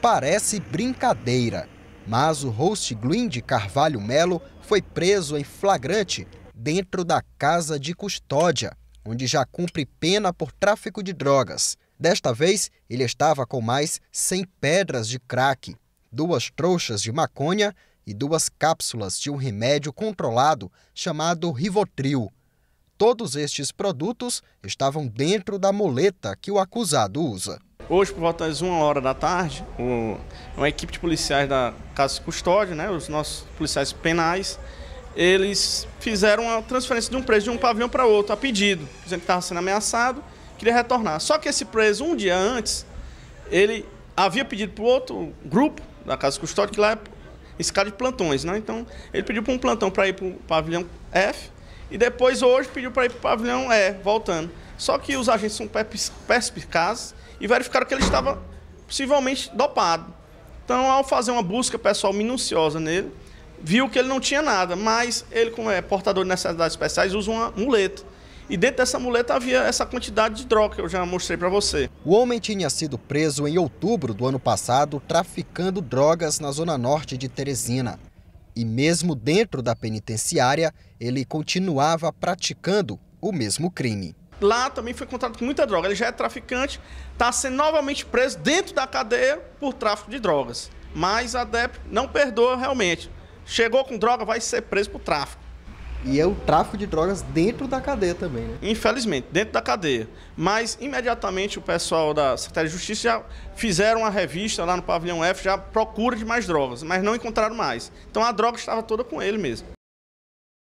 Parece brincadeira, mas o host Gluin de Carvalho Melo foi preso em flagrante dentro da casa de custódia, onde já cumpre pena por tráfico de drogas. Desta vez, ele estava com mais 100 pedras de crack, duas trouxas de maconha e duas cápsulas de um remédio controlado chamado Rivotril. Todos estes produtos estavam dentro da moleta que o acusado usa. Hoje, por volta das 1 hora da tarde, o, uma equipe de policiais da Casa de Custódia, né, os nossos policiais penais, eles fizeram a transferência de um preso de um pavilhão para outro, a pedido, dizendo que estava sendo ameaçado, queria retornar. Só que esse preso, um dia antes, ele havia pedido para outro grupo da Casa de Custódia, que lá é escala de plantões, né? Então, ele pediu para um plantão para ir para o pavilhão F, e depois hoje pediu para ir para o pavilhão E, voltando. Só que os agentes são perspicazes e verificaram que ele estava possivelmente dopado. Então, ao fazer uma busca pessoal minuciosa nele, viu que ele não tinha nada, mas ele, como é portador de necessidades especiais, usa uma muleta. E dentro dessa muleta havia essa quantidade de droga que eu já mostrei para você. O homem tinha sido preso em outubro do ano passado traficando drogas na zona norte de Teresina. E mesmo dentro da penitenciária, ele continuava praticando o mesmo crime lá também foi encontrado com muita droga. Ele já é traficante, está sendo novamente preso dentro da cadeia por tráfico de drogas. Mas a DEP não perdoa realmente. Chegou com droga, vai ser preso por tráfico. E é o tráfico de drogas dentro da cadeia também, né? Infelizmente, dentro da cadeia. Mas imediatamente o pessoal da Secretaria de Justiça já fizeram uma revista lá no Pavilhão F, já procura de mais drogas, mas não encontraram mais. Então a droga estava toda com ele mesmo.